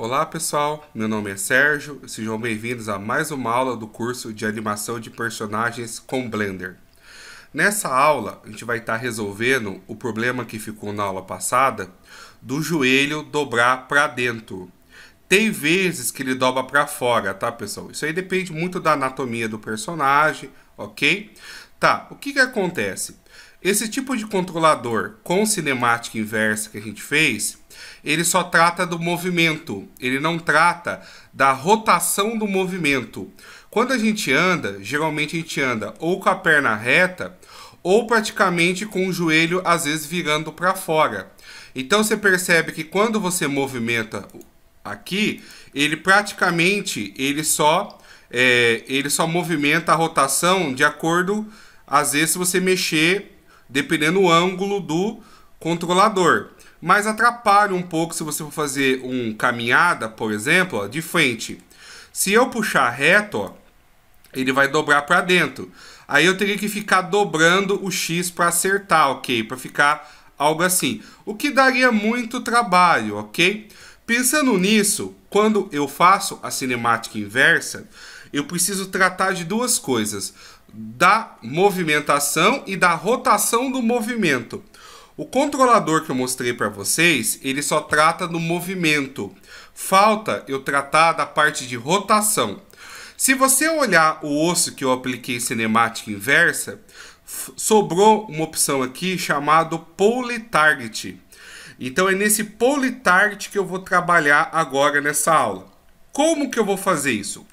Olá pessoal, meu nome é Sérgio, sejam bem-vindos a mais uma aula do curso de animação de personagens com Blender. Nessa aula, a gente vai estar tá resolvendo o problema que ficou na aula passada do joelho dobrar para dentro. Tem vezes que ele dobra para fora, tá pessoal? Isso aí depende muito da anatomia do personagem, ok? Tá, o que que acontece? Esse tipo de controlador com cinemática inversa que a gente fez, ele só trata do movimento, ele não trata da rotação do movimento. Quando a gente anda, geralmente a gente anda ou com a perna reta ou praticamente com o joelho às vezes virando para fora. Então você percebe que quando você movimenta aqui, ele praticamente ele só é, ele só movimenta a rotação de acordo às vezes se você mexer dependendo do ângulo do controlador. Mas atrapalha um pouco se você for fazer um caminhada, por exemplo, ó, de frente. Se eu puxar reto, ó, ele vai dobrar para dentro. Aí eu teria que ficar dobrando o X para acertar, ok? Para ficar algo assim. O que daria muito trabalho, ok? Pensando nisso, quando eu faço a cinemática inversa, eu preciso tratar de duas coisas da movimentação e da rotação do movimento. O controlador que eu mostrei para vocês, ele só trata do movimento. Falta eu tratar da parte de rotação. Se você olhar o osso que eu apliquei cinemática inversa, sobrou uma opção aqui chamado Pole Target. Então é nesse Pole Target que eu vou trabalhar agora nessa aula. Como que eu vou fazer isso?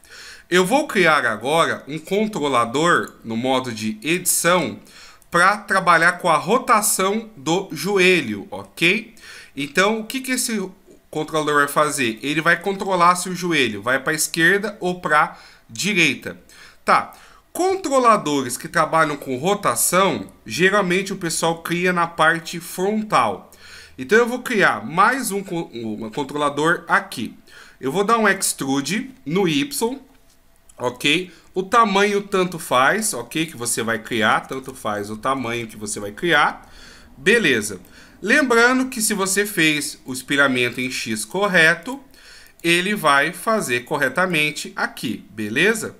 Eu vou criar agora um controlador no modo de edição para trabalhar com a rotação do joelho, ok? Então, o que, que esse controlador vai fazer? Ele vai controlar se o joelho vai para a esquerda ou para direita. Tá. Controladores que trabalham com rotação, geralmente o pessoal cria na parte frontal. Então eu vou criar mais um, um controlador aqui. Eu vou dar um extrude no Y, ok? O tamanho tanto faz, ok? Que você vai criar, tanto faz o tamanho que você vai criar. Beleza. Lembrando que se você fez o espelhamento em X correto, ele vai fazer corretamente aqui, beleza?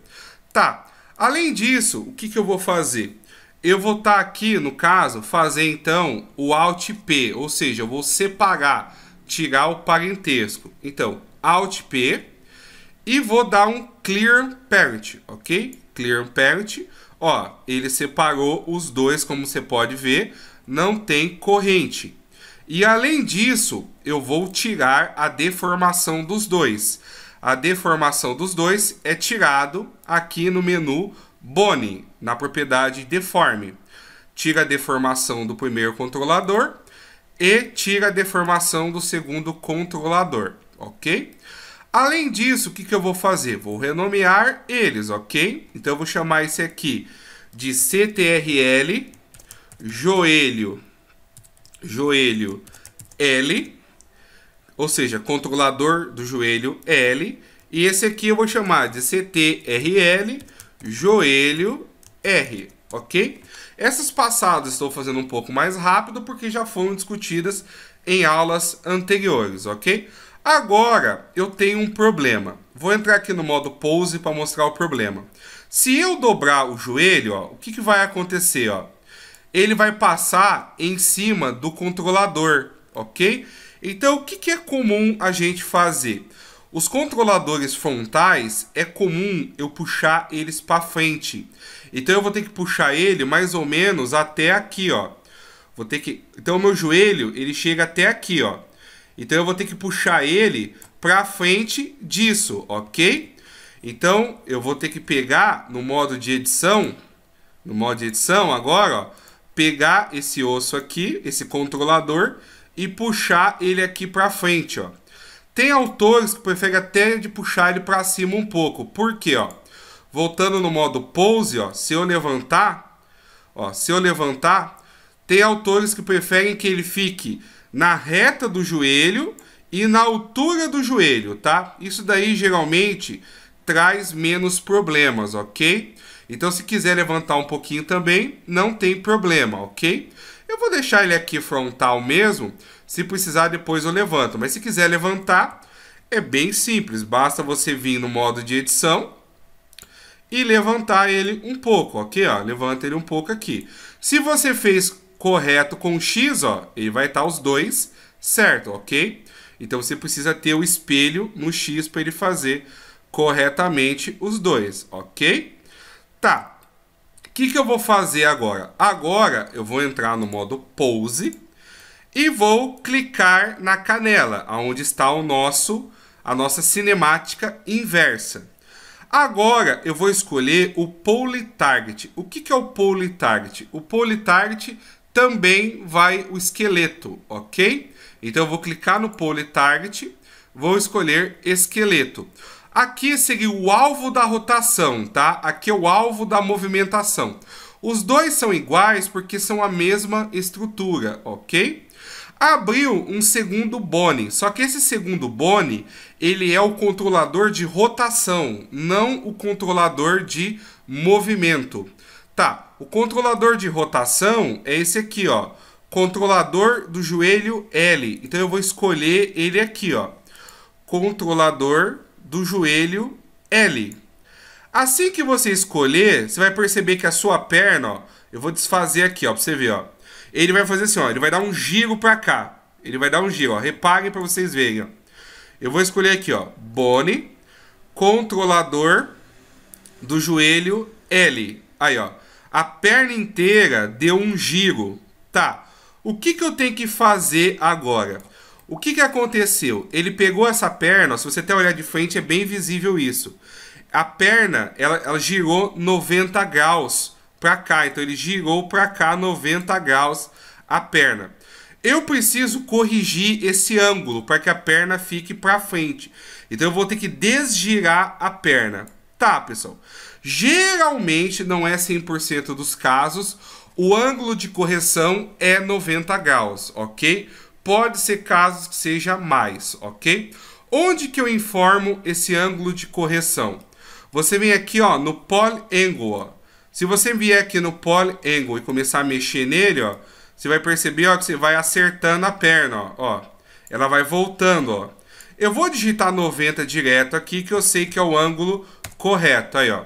Tá. Além disso, o que, que eu vou fazer? Eu vou estar tá aqui, no caso, fazer então o Alt P, ou seja, eu vou separar, tirar o parentesco. Então, Alt P, e vou dar um clear parent, ok? Clear parent. Ó, ele separou os dois, como você pode ver. Não tem corrente. E além disso, eu vou tirar a deformação dos dois. A deformação dos dois é tirado aqui no menu Bone, na propriedade Deform. Tira a deformação do primeiro controlador e tira a deformação do segundo controlador, ok? Além disso, o que, que eu vou fazer? Vou renomear eles, ok? Então eu vou chamar esse aqui de CTRL joelho joelho L, ou seja, controlador do joelho L, e esse aqui eu vou chamar de CTRL joelho R, ok? Essas passadas estou fazendo um pouco mais rápido porque já foram discutidas em aulas anteriores, ok? Agora eu tenho um problema. Vou entrar aqui no modo pose para mostrar o problema. Se eu dobrar o joelho, ó, o que, que vai acontecer? Ó? Ele vai passar em cima do controlador, ok? Então o que, que é comum a gente fazer? Os controladores frontais é comum eu puxar eles para frente. Então eu vou ter que puxar ele mais ou menos até aqui, ó. Vou ter que. Então o meu joelho ele chega até aqui, ó. Então eu vou ter que puxar ele para frente disso, ok? Então eu vou ter que pegar no modo de edição, no modo de edição agora, ó, pegar esse osso aqui, esse controlador e puxar ele aqui para frente, ó. Tem autores que preferem até de puxar ele para cima um pouco. Por quê, ó? Voltando no modo pose, ó, se eu levantar, ó, se eu levantar, tem autores que preferem que ele fique na reta do joelho e na altura do joelho, tá? Isso daí geralmente traz menos problemas, ok? Então, se quiser levantar um pouquinho também, não tem problema, ok? Eu vou deixar ele aqui frontal mesmo. Se precisar, depois eu levanto. Mas se quiser levantar, é bem simples. Basta você vir no modo de edição e levantar ele um pouco, ok? Ó, levanta ele um pouco aqui. Se você fez correto com x, ó, ele vai estar tá os dois certo, ok? Então você precisa ter o espelho no x para ele fazer corretamente os dois, ok? Tá. O que, que eu vou fazer agora? Agora eu vou entrar no modo pose e vou clicar na canela, onde está o nosso a nossa cinemática inversa. Agora eu vou escolher o Poly Target. O que, que é o Poly Target? O Poly Target também vai o esqueleto, ok? Então eu vou clicar no pole Target, vou escolher esqueleto. Aqui seria o alvo da rotação, tá? Aqui é o alvo da movimentação. Os dois são iguais porque são a mesma estrutura, ok? Abriu um segundo bone, só que esse segundo bone, ele é o controlador de rotação, não o controlador de movimento. Tá, o controlador de rotação é esse aqui, ó. Controlador do joelho L. Então eu vou escolher ele aqui, ó. Controlador do joelho L. Assim que você escolher, você vai perceber que a sua perna, ó, eu vou desfazer aqui, ó, pra você ver, ó. Ele vai fazer assim, ó, ele vai dar um giro pra cá. Ele vai dar um giro, ó. Reparem pra vocês verem, ó. Eu vou escolher aqui, ó, Bone, controlador do joelho L. Aí, ó. A perna inteira deu um giro. Tá. O que, que eu tenho que fazer agora? O que, que aconteceu? Ele pegou essa perna, se você até olhar de frente, é bem visível isso. A perna, ela, ela girou 90 graus para cá. Então, ele girou para cá 90 graus a perna. Eu preciso corrigir esse ângulo para que a perna fique para frente. Então, eu vou ter que desgirar a perna. Tá, pessoal. Geralmente, não é 100% dos casos, o ângulo de correção é 90 graus, ok? Pode ser casos que seja mais, ok? Onde que eu informo esse ângulo de correção? Você vem aqui, ó, no poly angle, ó. Se você vier aqui no poly angle e começar a mexer nele, ó, você vai perceber, ó, que você vai acertando a perna, ó, ó. Ela vai voltando, ó. Eu vou digitar 90 direto aqui, que eu sei que é o ângulo correto. Aí, ó.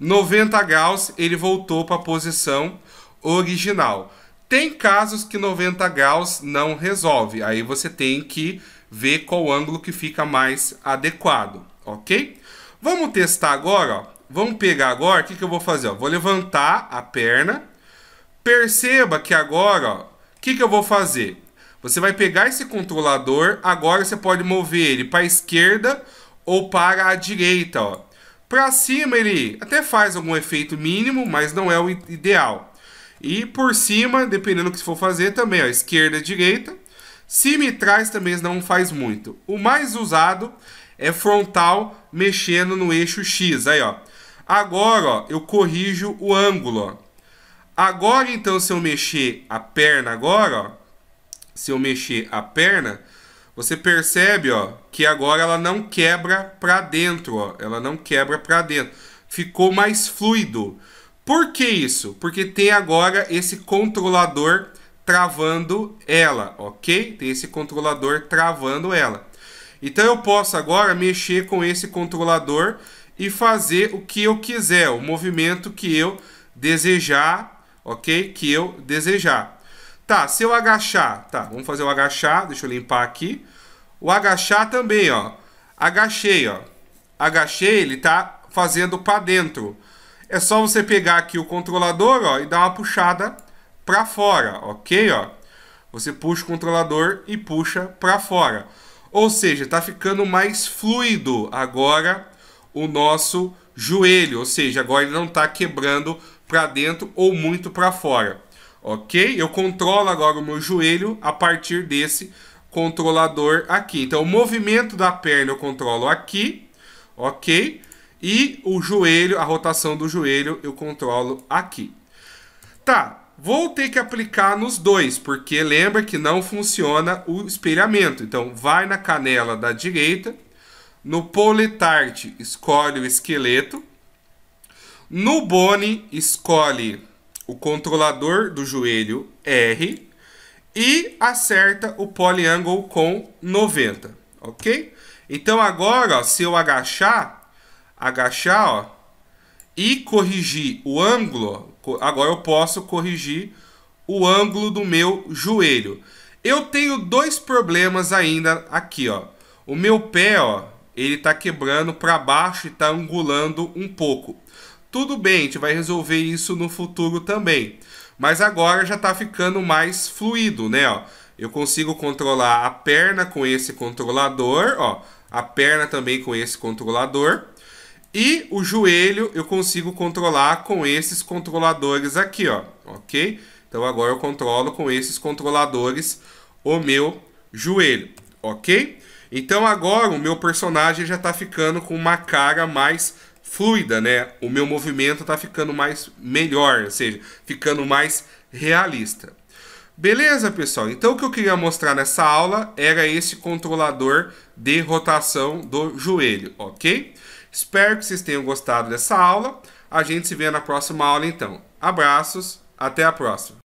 90 graus, ele voltou para a posição original. Tem casos que 90 graus não resolve. Aí você tem que ver qual ângulo que fica mais adequado, ok? Vamos testar agora, ó. Vamos pegar agora, o que, que eu vou fazer? Ó? Vou levantar a perna. Perceba que agora, o que, que eu vou fazer? Você vai pegar esse controlador, agora você pode mover ele para a esquerda ou para a direita, ó. Para cima ele até faz algum efeito mínimo, mas não é o ideal. E por cima, dependendo do que for fazer também, ó, esquerda, direita. Cima e trás também não faz muito. O mais usado é frontal mexendo no eixo X, aí ó. Agora, ó, eu corrijo o ângulo, ó. Agora então se eu mexer a perna agora, ó, se eu mexer a perna, você percebe, ó, que agora ela não quebra para dentro, ó. Ela não quebra para dentro. Ficou mais fluido. Por que isso? Porque tem agora esse controlador travando ela, ok? Tem esse controlador travando ela. Então eu posso agora mexer com esse controlador e fazer o que eu quiser, o movimento que eu desejar, ok? Que eu desejar. Tá, se eu agachar, tá, vamos fazer o agachar, deixa eu limpar aqui. O agachar também, ó. Agachei, ó. Agachei, ele tá fazendo para dentro. É só você pegar aqui o controlador, ó, e dar uma puxada para fora, OK, ó? Você puxa o controlador e puxa para fora. Ou seja, está ficando mais fluido agora o nosso joelho, ou seja, agora ele não está quebrando para dentro ou muito para fora ok? Eu controlo agora o meu joelho a partir desse controlador aqui. Então, o movimento da perna eu controlo aqui, ok? E o joelho, a rotação do joelho eu controlo aqui. Tá, vou ter que aplicar nos dois, porque lembra que não funciona o espelhamento. Então, vai na canela da direita, no poletarte escolhe o esqueleto, no bone escolhe o controlador do joelho R e acerta o polyangle com 90, ok? Então agora, ó, se eu agachar, agachar, ó, e corrigir o ângulo, agora eu posso corrigir o ângulo do meu joelho. Eu tenho dois problemas ainda aqui, ó. O meu pé, ó, ele tá quebrando para baixo e tá angulando um pouco. Tudo bem, a gente vai resolver isso no futuro também. Mas agora já está ficando mais fluido, né? Ó, eu consigo controlar a perna com esse controlador, ó, a perna também com esse controlador. E o joelho eu consigo controlar com esses controladores aqui, ó, ok? Então agora eu controlo com esses controladores o meu joelho, ok? Então agora o meu personagem já está ficando com uma cara mais fluida, né? O meu movimento está ficando mais melhor, ou seja, ficando mais realista. Beleza, pessoal? Então o que eu queria mostrar nessa aula era esse controlador de rotação do joelho, ok? Espero que vocês tenham gostado dessa aula. A gente se vê na próxima aula, então. Abraços, até a próxima!